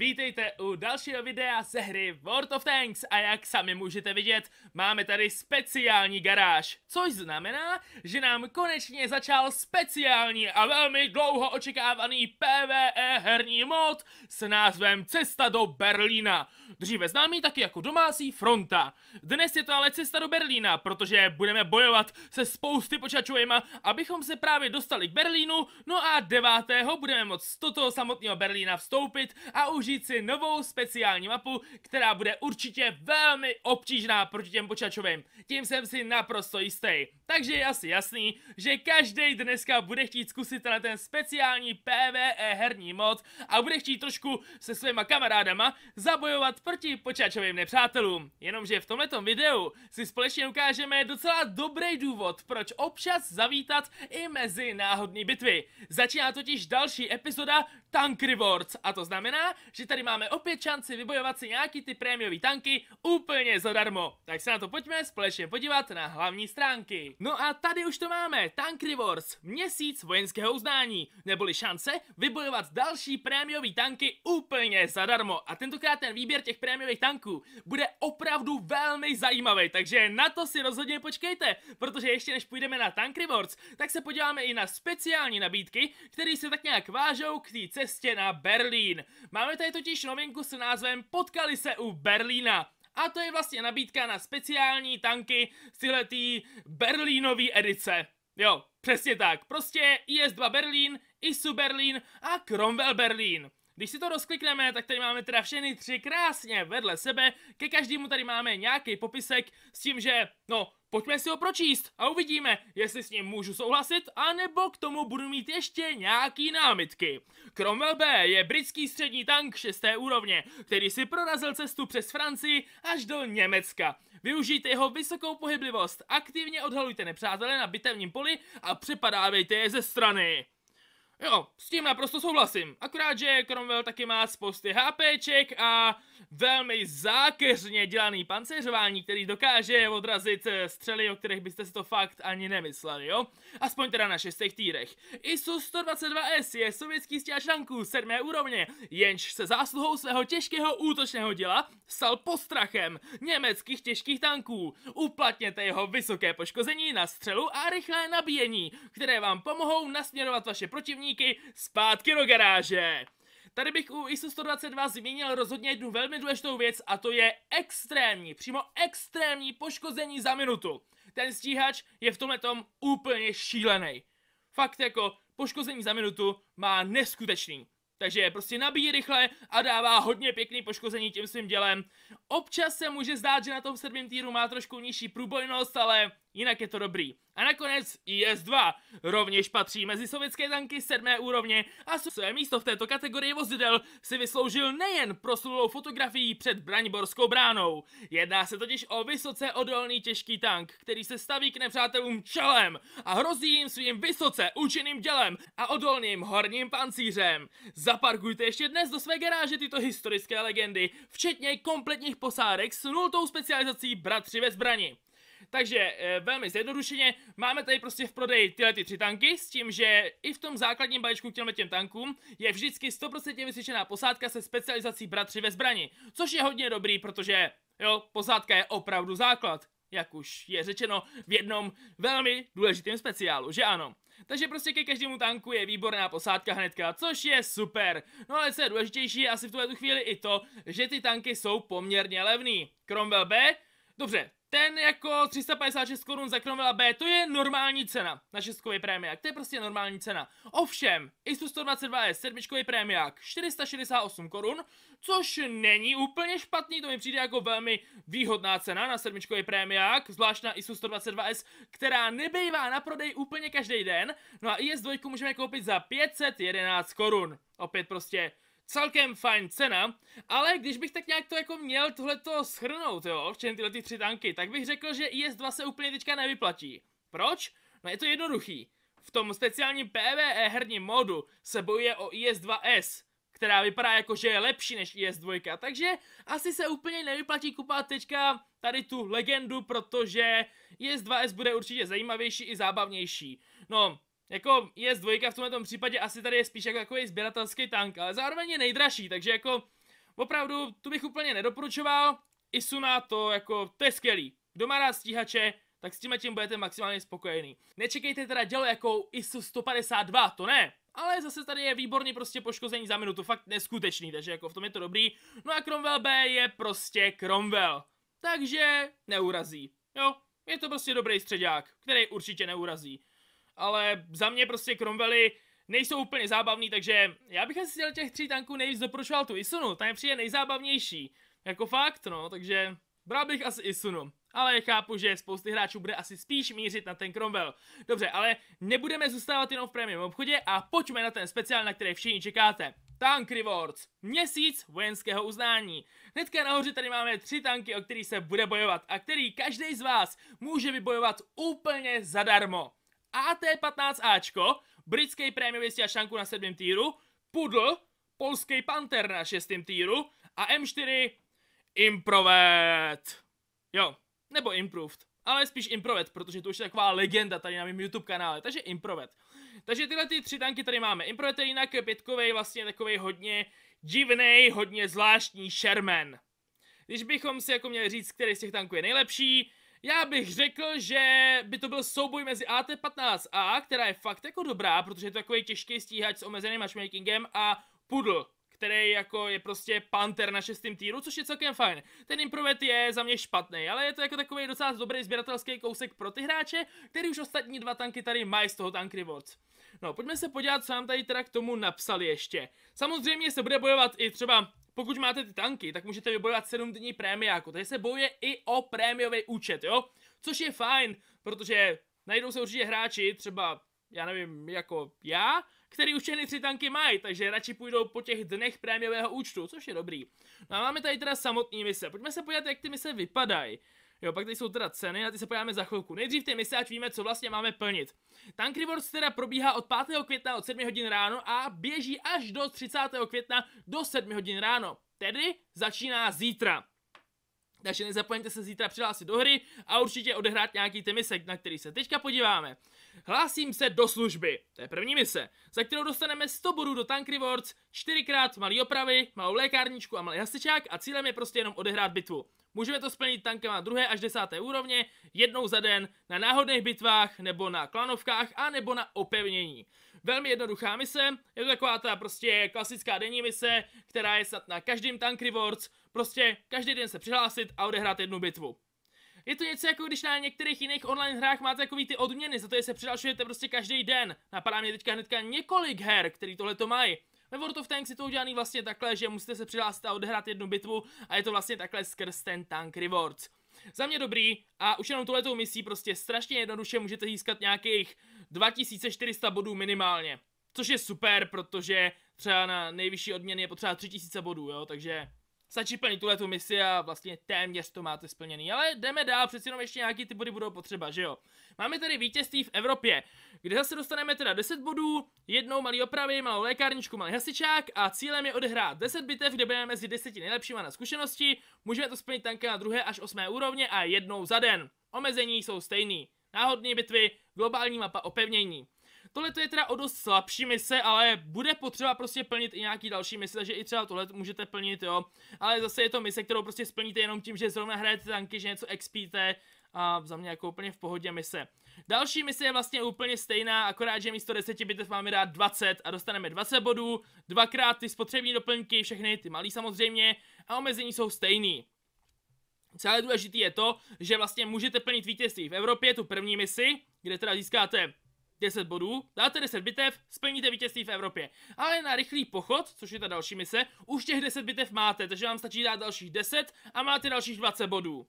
Vítejte u dalšího videa ze hry World of Tanks a jak sami můžete vidět, máme tady speciální garáž, což znamená, že nám konečně začal speciální a velmi dlouho očekávaný PvE herní mod s názvem Cesta do Berlína, dříve známý taky jako domácí fronta. Dnes je to ale Cesta do Berlína, protože budeme bojovat se spousty počačujema, abychom se právě dostali k Berlínu, no a 9. budeme moct z toto samotného Berlína vstoupit a už otevřít si novou speciální mapu, která bude určitě velmi obtížná proti těm počítačovým. Tím jsem si naprosto jistý. Takže je asi jasný, že každý dneska bude chtít zkusit na ten speciální PvE herní mod a bude chtít trošku se svýma kamarádama zabojovat proti počáčovým nepřátelům. Jenomže v tomto videu si společně ukážeme docela dobrý důvod, proč občas zavítat i mezi náhodní bitvy. Začíná totiž další epizoda Tank Rewards a to znamená, že tady máme opět šanci vybojovat si nějaký ty prémiový tanky úplně zadarmo. Tak se na to pojďme společně podívat na hlavní stránky. No a tady už to máme, Tankry Wars, měsíc vojenského uznání, neboli šance vybojovat další prémiový tanky úplně zadarmo. A tentokrát ten výběr těch prémiových tanků bude opravdu velmi zajímavý, takže na to si rozhodně počkejte, protože ještě než půjdeme na Tankry Wars, tak se podíváme i na speciální nabídky, které se tak nějak vážou k té cestě na Berlín. Máme tady totiž novinku s názvem Potkali se u Berlína. A to je vlastně nabídka na speciální tanky z tyhletý berlínový edice. Jo, přesně tak. Prostě IS-2 Berlín, ISU Berlín a Cromwell Berlín. Když si to rozklikneme, tak tady máme teda všechny tři krásně vedle sebe. Ke každému tady máme nějaký popisek s tím, že no, Pojďme si ho pročíst a uvidíme, jestli s ním můžu souhlasit, anebo k tomu budu mít ještě nějaký námitky. Cromwell B je britský střední tank 6. úrovně, který si prorazil cestu přes Francii až do Německa. Využijte jeho vysokou pohyblivost, aktivně odhalujte nepřátele na bitevním poli a přepadávejte je ze strany. Jo, s tím naprosto souhlasím. Akorát, že Cromwell taky má spousty HPček a velmi zákeřně dělaný pancéřování, který dokáže odrazit eh, střely, o kterých byste si to fakt ani nemysleli, jo? Aspoň teda na šestých týrech. ISU-122S je sovětský stěhač tanků sedmé úrovně, jenž se zásluhou svého těžkého útočného děla stal postrachem německých těžkých tanků. Uplatněte jeho vysoké poškození na střelu a rychlé nabíjení, které vám pomohou nasměrovat vaše protivníky vrtulníky zpátky do garáže. Tady bych u ISO 122 zmínil rozhodně jednu velmi důležitou věc a to je extrémní, přímo extrémní poškození za minutu. Ten stíhač je v tomhle tom úplně šílený. Fakt jako poškození za minutu má neskutečný. Takže prostě nabíjí rychle a dává hodně pěkný poškození tím svým dělem. Občas se může zdát, že na tom sedmém týru má trošku nižší průbojnost, ale jinak je to dobrý. A nakonec IS-2 rovněž patří mezi sovětské tanky sedmé úrovně a své místo v této kategorii vozidel si vysloužil nejen proslulou fotografií před Braňborskou bránou. Jedná se totiž o vysoce odolný těžký tank, který se staví k nepřátelům čelem a hrozí jim svým vysoce účinným dělem a odolným horním pancířem. Zaparkujte ještě dnes do své garáže tyto historické legendy, včetně kompletních posádek s nultou specializací bratři ve zbrani. Takže eh, velmi zjednodušeně, máme tady prostě v prodeji tyhle ty tři tanky s tím, že i v tom základním balíčku k těm tankům je vždycky 100% vysvětšená posádka se specializací bratři ve zbrani, což je hodně dobrý, protože jo, posádka je opravdu základ jak už je řečeno v jednom velmi důležitém speciálu, že ano. Takže prostě ke každému tanku je výborná posádka hnedka, což je super. No ale co je důležitější je asi v tuhle chvíli i to, že ty tanky jsou poměrně levný. Cromwell B? Dobře, ten jako 356 korun za Cromwell B, to je normální cena na šestkový prémiák, to je prostě normální cena. Ovšem, ISU 122S, sedmičkový prémiák, 468 korun, což není úplně špatný, to mi přijde jako velmi výhodná cena na sedmičkový prémiák, zvlášť na ISU 122S, která nebejvá na prodej úplně každý den, no a IS2 můžeme koupit za 511 korun. Opět prostě celkem fajn cena, ale když bych tak nějak to jako měl tohleto schrnout, jo, včetně tyhle ty tři tanky, tak bych řekl, že IS-2 se úplně teďka nevyplatí. Proč? No je to jednoduchý. V tom speciálním PvE herním modu se bojuje o IS-2S, která vypadá jako, že je lepší než IS-2, takže asi se úplně nevyplatí kupovat teďka tady tu legendu, protože IS-2S bude určitě zajímavější i zábavnější. No, jako z dvojka v tomto případě asi tady je spíš jako takový sběratelský tank, ale zároveň je nejdražší, takže jako opravdu tu bych úplně nedoporučoval. Isuna to jako, to je skvělý. Kdo má rád stíhače, tak s tím tím budete maximálně spokojený. Nečekejte teda dělo jako ISU 152, to ne. Ale zase tady je výborný prostě poškození za minutu, fakt neskutečný, takže jako v tom je to dobrý. No a Cromwell B je prostě Cromwell. Takže neurazí. Jo, je to prostě dobrý středák, který určitě neurazí ale za mě prostě Cromwelly nejsou úplně zábavný, takže já bych asi z těch tří tanků nejvíc doporučoval tu Isunu, ta je přijde nejzábavnější. Jako fakt, no, takže bral bych asi Isunu. Ale chápu, že spousty hráčů bude asi spíš mířit na ten Cromwell. Dobře, ale nebudeme zůstávat jenom v prémium obchodě a pojďme na ten speciál, na který všichni čekáte. Tank Rewards. Měsíc vojenského uznání. Hnedka nahoře tady máme tři tanky, o který se bude bojovat a který každý z vás může vybojovat úplně zadarmo. AT-15Ačko, britský a šanku na sedmém týru, Pudl, polský Panter na šestém týru a M4 Improvet. Jo, nebo Improved, ale spíš Improvet, protože to už je taková legenda tady na mém YouTube kanále, takže Improvet. Takže tyhle ty tři tanky tady máme. Improvet je jinak pětkovej, vlastně takový hodně divný, hodně zvláštní Sherman. Když bychom si jako měli říct, který z těch tanků je nejlepší, já bych řekl, že by to byl souboj mezi AT-15A, která je fakt jako dobrá, protože je to takový těžký stíhač s omezeným matchmakingem a Pudl, který jako je prostě panter na šestém týru, což je celkem fajn. Ten improvet je za mě špatný, ale je to jako takový docela dobrý sběratelský kousek pro ty hráče, který už ostatní dva tanky tady mají z toho Tank Rewards. No, pojďme se podívat, co nám tady teda k tomu napsali ještě. Samozřejmě se bude bojovat i třeba pokud máte ty tanky, tak můžete vybojovat 7 dní prémiáku, takže se bojuje i o prémiový účet, jo? Což je fajn, protože najdou se určitě hráči, třeba, já nevím, jako já, který už všechny tři tanky mají, takže radši půjdou po těch dnech prémiového účtu, což je dobrý. No a máme tady teda samotný mise. Pojďme se podívat, jak ty mise vypadají. Jo, pak tady jsou teda ceny a ty se pojáme za chvilku. Nejdřív ty mise, ať víme, co vlastně máme plnit. Tank Rewards teda probíhá od 5. května od 7 hodin ráno a běží až do 30. května do 7 hodin ráno. Tedy začíná zítra. Takže nezapomeňte se zítra přihlásit do hry a určitě odehrát nějaký ty mise, na který se teďka podíváme. Hlásím se do služby, to je první mise, za kterou dostaneme 100 bodů do Tank Rewards, krát malý opravy, malou lékárničku a malý hasičák a cílem je prostě jenom odehrát bitvu. Můžeme to splnit tankem na druhé až desáté úrovně, jednou za den, na náhodných bitvách, nebo na klanovkách, a nebo na opevnění. Velmi jednoduchá mise, je to taková ta prostě klasická denní mise, která je snad na každém Tank Rewards, prostě každý den se přihlásit a odehrát jednu bitvu. Je to něco jako když na některých jiných online hrách máte takový ty odměny, za to je se přihlašujete prostě každý den. Napadá mě teďka hnedka několik her, který tohle to mají. Ve World of Tanks je to udělané vlastně takhle, že musíte se přihlásit a odehrát jednu bitvu a je to vlastně takhle skrz ten Tank Rewards. Za mě dobrý a už jenom tuhletou misí prostě strašně jednoduše můžete získat nějakých 2400 bodů minimálně. Což je super, protože třeba na nejvyšší odměny je potřeba 3000 bodů, jo, takže Stačí plnit tuhle tu misi a vlastně téměř to máte splněný. Ale jdeme dál, přeci jenom ještě nějaký ty body budou potřeba, že jo. Máme tady vítězství v Evropě, kde zase dostaneme teda 10 bodů, jednou malý opravy, malou lékárničku, malý hasičák a cílem je odehrát 10 bitev, kde budeme mezi 10 nejlepšíma na zkušenosti, můžeme to splnit tanky na druhé až 8. úrovně a jednou za den. Omezení jsou stejný. Náhodné bitvy, globální mapa opevnění. Tohle je teda o dost slabší mise, ale bude potřeba prostě plnit i nějaký další mise, takže i třeba tohle můžete plnit, jo. Ale zase je to mise, kterou prostě splníte jenom tím, že zrovna hrajete tanky, že něco expíte a za mě jako úplně v pohodě mise. Další mise je vlastně úplně stejná, akorát, že místo 10 bitev máme dát 20 a dostaneme 20 bodů, dvakrát ty spotřební doplňky, všechny ty malý samozřejmě a omezení jsou stejný. Celé důležité je to, že vlastně můžete plnit vítězství v Evropě, tu první misi, kde teda získáte 10 bodů, dáte 10 bitev, splníte vítězství v Evropě. Ale na rychlý pochod, což je ta další mise, už těch 10 bitev máte, takže vám stačí dát dalších 10 a máte dalších 20 bodů.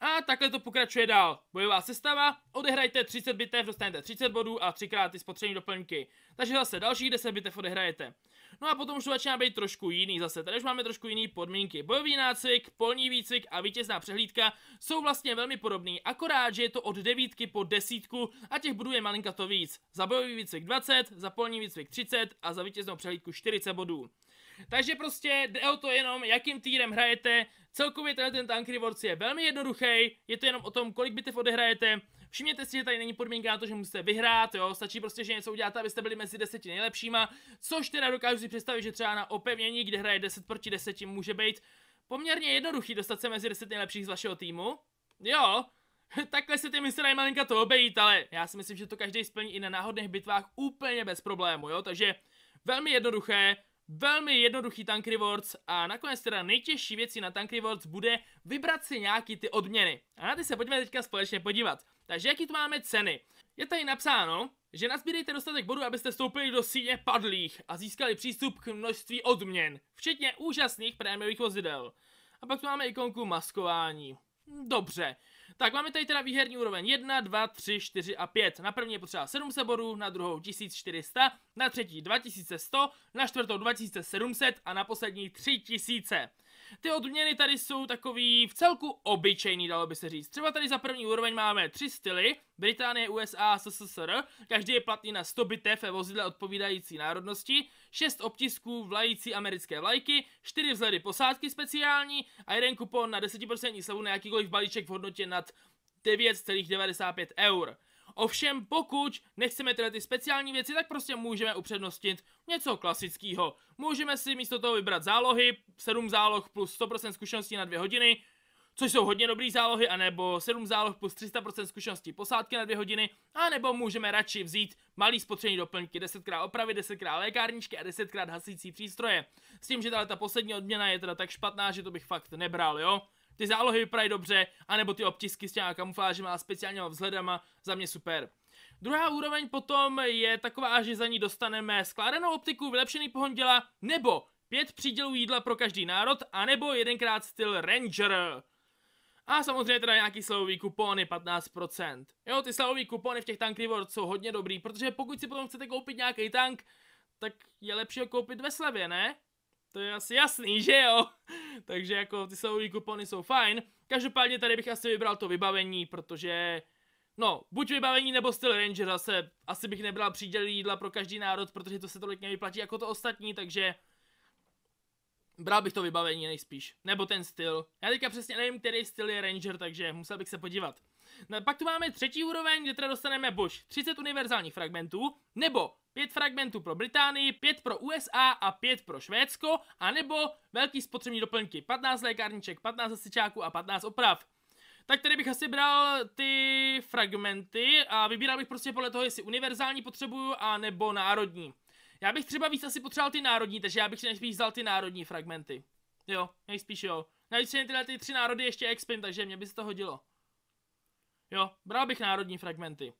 A takhle to pokračuje dál. Bojová sestava, odehrajte 30 bitev, dostanete 30 bodů a třikrát ty spotřební doplňky. Takže zase dalších 10 bitev odehrajete. No a potom už to začíná být trošku jiný zase. Tady už máme trošku jiný podmínky. Bojový nácvik, polní výcvik a vítězná přehlídka jsou vlastně velmi podobný, akorát, že je to od devítky po desítku a těch bodů je malinka to víc. Za bojový výcvik 20, za polní výcvik 30 a za vítěznou přehlídku 40 bodů. Takže prostě jde o to jenom, jakým týrem hrajete. Celkově tenhle ten tank rewards je velmi jednoduchý, je to jenom o tom, kolik bitev odehrajete. Všimněte si, že tady není podmínka na to, že musíte vyhrát, jo, stačí prostě, že něco uděláte, abyste byli mezi deseti nejlepšíma, což teda dokážu si představit, že třeba na opevnění, kde hraje 10 proti 10, může být poměrně jednoduchý dostat se mezi 10 nejlepších z vašeho týmu. Jo, takhle se ty mise dají malinka to obejít, ale já si myslím, že to každý splní i na náhodných bitvách úplně bez problému, jo, takže velmi jednoduché, Velmi jednoduchý Tank Rewards a nakonec teda nejtěžší věcí na Tank Rewards bude vybrat si nějaký ty odměny. A na ty se pojďme teďka společně podívat. Takže jaký tu máme ceny? Je tady napsáno, že nazbírejte dostatek bodů, abyste vstoupili do síně padlých a získali přístup k množství odměn, včetně úžasných prémiových vozidel. A pak tu máme ikonku maskování. Dobře, tak máme tady teda výherní úroveň 1, 2, 3, 4 a 5. Na první je potřeba 700 bodů, na druhou 1400, na třetí 2100, na čtvrtou 2700 a na poslední 3000. Ty odměny tady jsou takový v celku obyčejný, dalo by se říct. Třeba tady za první úroveň máme tři styly, Británie, USA SSSR, každý je platný na 100 bitev ve vozidle odpovídající národnosti, 6 obtisků vlající americké vlajky, 4 vzhledy posádky speciální a jeden kupon na 10% slevu na jakýkoliv balíček v hodnotě nad 9,95 eur. Ovšem pokud nechceme tyhle ty speciální věci, tak prostě můžeme upřednostnit něco klasického. Můžeme si místo toho vybrat zálohy, 7 záloh plus 100% zkušeností na 2 hodiny, což jsou hodně dobrý zálohy, anebo 7 záloh plus 300% zkušeností posádky na 2 hodiny, anebo můžeme radši vzít malý spotřební doplňky, 10x opravy, 10x lékárničky a 10x hasící přístroje. S tím, že tahle ta poslední odměna je teda tak špatná, že to bych fakt nebral, jo? Ty zálohy vypadají dobře, anebo ty obtisky s těma kamuflážima a speciálníma vzhledama, za mě super. Druhá úroveň potom je taková, že za ní dostaneme skládanou optiku, vylepšený pohon děla, nebo pět přídělů jídla pro každý národ, anebo jedenkrát styl Ranger. A samozřejmě teda nějaký slevový kupony 15%. Jo, ty slavový kupony v těch Tank Rewards jsou hodně dobrý, protože pokud si potom chcete koupit nějaký tank, tak je lepší ho koupit ve slavě, ne? To je asi jasný, že jo? Takže jako ty slevový kupony jsou fajn. Každopádně tady bych asi vybral to vybavení, protože... No, buď vybavení nebo styl Ranger zase. Asi bych nebral příděl jídla pro každý národ, protože to se tolik nevyplatí jako to ostatní, takže... Bral bych to vybavení nejspíš. Nebo ten styl. Já teďka přesně nevím, který styl je Ranger, takže musel bych se podívat. No, pak tu máme třetí úroveň, kde teda dostaneme buď 30 univerzálních fragmentů, nebo 5 fragmentů pro Británii, 5 pro USA a 5 pro Švédsko, a nebo velký spotřební doplňky, 15 lékárniček, 15 zasičáků a 15 oprav. Tak tady bych asi bral ty fragmenty a vybíral bych prostě podle toho, jestli univerzální potřebuju a nebo národní. Já bych třeba víc asi potřeboval ty národní, takže já bych si nejspíš vzal ty národní fragmenty. Jo, nejspíš jo. Navíc tyhle ty tři národy ještě expim, takže mě by se to hodilo. Jo, bral bych národní fragmenty.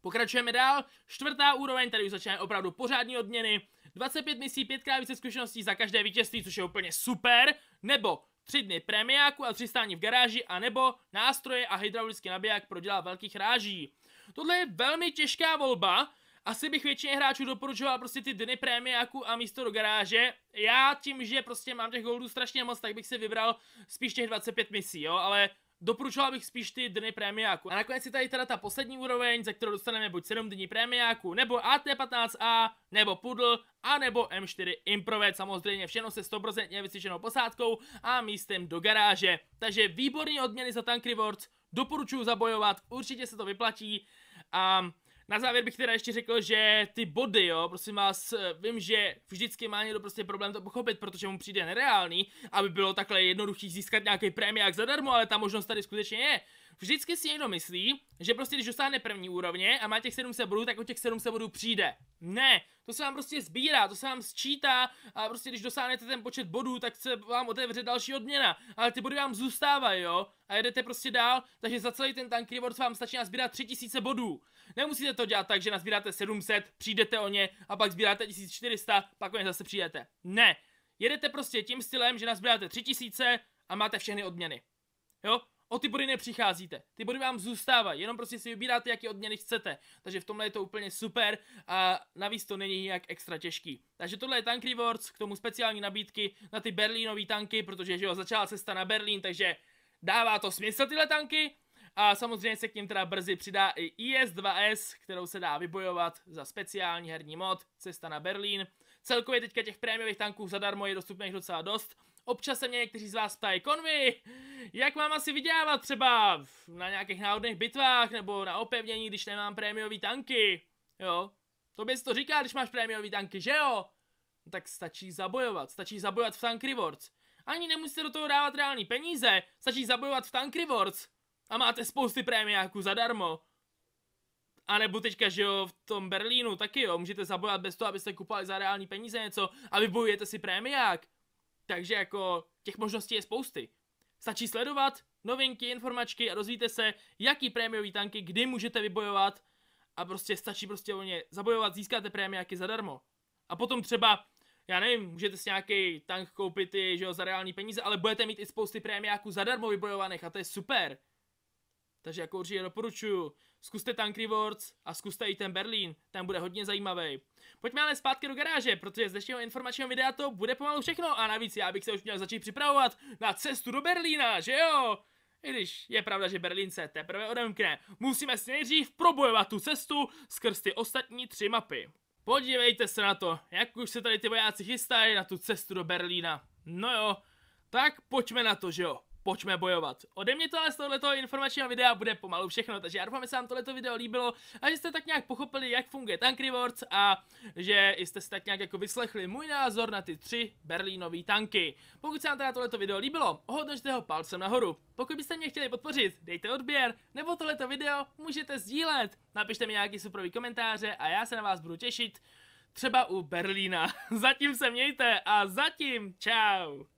Pokračujeme dál, čtvrtá úroveň, tady už začínají opravdu pořádní odměny. 25 misí, 5 více zkušeností za každé vítězství, což je úplně super, nebo 3 dny premiáku a 3 stání v garáži, a nebo nástroje a hydraulický nabiják pro dělá velkých ráží. Tohle je velmi těžká volba, asi bych většině hráčů doporučoval prostě ty dny prémiáku a místo do garáže. Já tím, že prostě mám těch goldů strašně moc, tak bych si vybral spíš těch 25 misí, jo, ale Doporučoval bych spíš ty dny prémiáku. A nakonec je tady teda ta poslední úroveň, za kterou dostaneme buď 7 dní prémiáku, nebo AT15A, nebo Pudl, a nebo M4 Improved. samozřejmě všechno se 100% vysvětšenou posádkou a místem do garáže. Takže výborný odměny za Tank Rewards, doporučuji zabojovat, určitě se to vyplatí. A na závěr bych teda ještě řekl, že ty body, jo, prosím vás, eh, vím, že vždycky má někdo prostě problém to pochopit, protože mu přijde nereálný, aby bylo takhle jednoduchý získat nějaký prémiák zadarmo, ale ta možnost tady skutečně je. Vždycky si někdo myslí, že prostě když dosáhne první úrovně a má těch 700 bodů, tak o těch 700 bodů přijde. Ne, to se vám prostě sbírá, to se vám sčítá a prostě když dosáhnete ten počet bodů, tak se vám otevře další odměna. Ale ty body vám zůstávají, jo? A jedete prostě dál, takže za celý ten tank reward vám stačí nazbírat 3000 bodů. Nemusíte to dělat tak, že nazbíráte 700, přijdete o ně a pak sbíráte 1400, pak o ně zase přijdete. Ne, jedete prostě tím stylem, že nazbíráte 3000 a máte všechny odměny. Jo? O ty body nepřicházíte, ty body vám zůstávají, jenom prostě si vybíráte, jaký odměny chcete. Takže v tomhle je to úplně super a navíc to není nějak extra těžký. Takže tohle je Tank Rewards, k tomu speciální nabídky na ty berlínové tanky, protože že jo, začala cesta na Berlín, takže dává to smysl tyhle tanky. A samozřejmě se k ním teda brzy přidá i IS-2S, kterou se dá vybojovat za speciální herní mod Cesta na Berlín. Celkově teďka těch prémiových tanků zadarmo je dostupných docela dost, Občas se mě někteří z vás ptají, konvi, jak mám asi vydělávat třeba na nějakých náhodných bitvách nebo na opevnění, když nemám prémiový tanky, jo? To bys to říká, když máš prémiový tanky, že jo? No tak stačí zabojovat, stačí zabojovat v Tank Rewards. Ani nemusíte do toho dávat reální peníze, stačí zabojovat v Tank Rewards. A máte spousty prémiáků zadarmo. A nebo teďka, že jo, v tom Berlínu taky jo, můžete zabojovat bez toho, abyste kupovali za reální peníze něco a vybojujete si prémiák. Takže jako těch možností je spousty. Stačí sledovat novinky, informačky a dozvíte se, jaký prémiový tanky kdy můžete vybojovat a prostě stačí prostě o ně zabojovat, získáte prémiáky zadarmo. A potom třeba, já nevím, můžete si nějaký tank koupit i, že jo, za reální peníze, ale budete mít i spousty prémiáků zadarmo vybojovaných a to je super. Takže jako určitě doporučuju. Zkuste Tank Rewards a zkuste i ten Berlín, ten bude hodně zajímavý. Pojďme ale zpátky do garáže, protože z dnešního informačního videa to bude pomalu všechno a navíc já bych se už měl začít připravovat na cestu do Berlína, že jo? I když je pravda, že Berlín se teprve odemkne, musíme si nejdřív probojovat tu cestu skrz ty ostatní tři mapy. Podívejte se na to, jak už se tady ty vojáci chystají na tu cestu do Berlína. No jo, tak pojďme na to, že jo pojďme bojovat. Ode mě to ale z tohoto informačního videa bude pomalu všechno, takže já doufám, že se vám tohleto video líbilo a že jste tak nějak pochopili, jak funguje Tank Rewards a že jste si tak nějak jako vyslechli můj názor na ty tři berlínové tanky. Pokud se vám teda tohleto video líbilo, ohodnožte ho palcem nahoru. Pokud byste mě chtěli podpořit, dejte odběr, nebo tohleto video můžete sdílet. Napište mi nějaký superový komentáře a já se na vás budu těšit třeba u Berlína. Zatím se mějte a zatím čau!